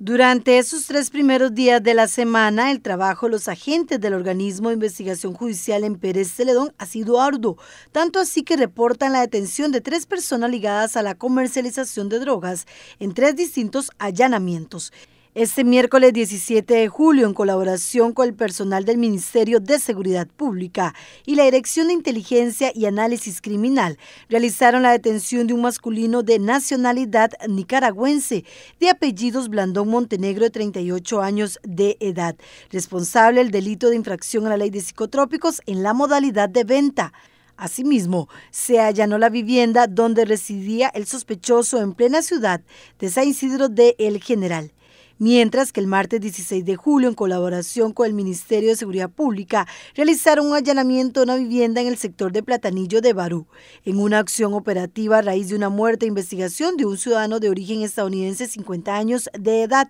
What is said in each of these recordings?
Durante esos tres primeros días de la semana, el trabajo de los agentes del organismo de investigación judicial en Pérez Celedón ha sido arduo, tanto así que reportan la detención de tres personas ligadas a la comercialización de drogas en tres distintos allanamientos. Este miércoles 17 de julio, en colaboración con el personal del Ministerio de Seguridad Pública y la Dirección de Inteligencia y Análisis Criminal, realizaron la detención de un masculino de nacionalidad nicaragüense de apellidos Blandón Montenegro, de 38 años de edad, responsable del delito de infracción a la ley de psicotrópicos en la modalidad de venta. Asimismo, se allanó la vivienda donde residía el sospechoso en plena ciudad de San Isidro de El General mientras que el martes 16 de julio, en colaboración con el Ministerio de Seguridad Pública, realizaron un allanamiento a una vivienda en el sector de Platanillo de Barú, en una acción operativa a raíz de una muerte e investigación de un ciudadano de origen estadounidense 50 años de edad.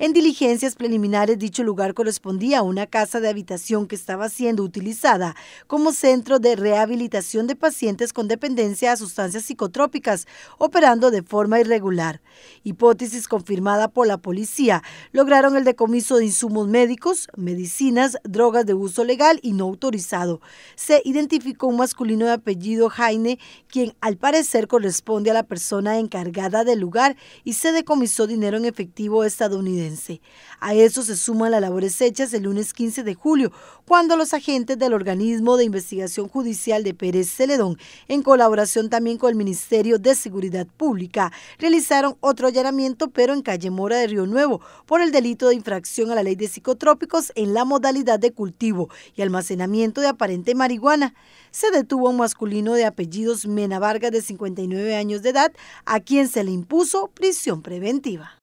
En diligencias preliminares, dicho lugar correspondía a una casa de habitación que estaba siendo utilizada como centro de rehabilitación de pacientes con dependencia a sustancias psicotrópicas, operando de forma irregular. Hipótesis confirmada por la policía. Lograron el decomiso de insumos médicos, medicinas, drogas de uso legal y no autorizado. Se identificó un masculino de apellido Jaime, quien al parecer corresponde a la persona encargada del lugar y se decomisó dinero en efectivo estadounidense. A eso se suman las labores hechas el lunes 15 de julio, cuando los agentes del organismo de investigación judicial de Pérez Celedón, en colaboración también con el Ministerio de Seguridad Pública, realizaron otro allanamiento, pero en calle Mora de Río Nuevo, por el delito de infracción a la ley de psicotrópicos en la modalidad de cultivo y almacenamiento de aparente marihuana. Se detuvo a un masculino de apellidos Mena Vargas de 59 años de edad, a quien se le impuso prisión preventiva.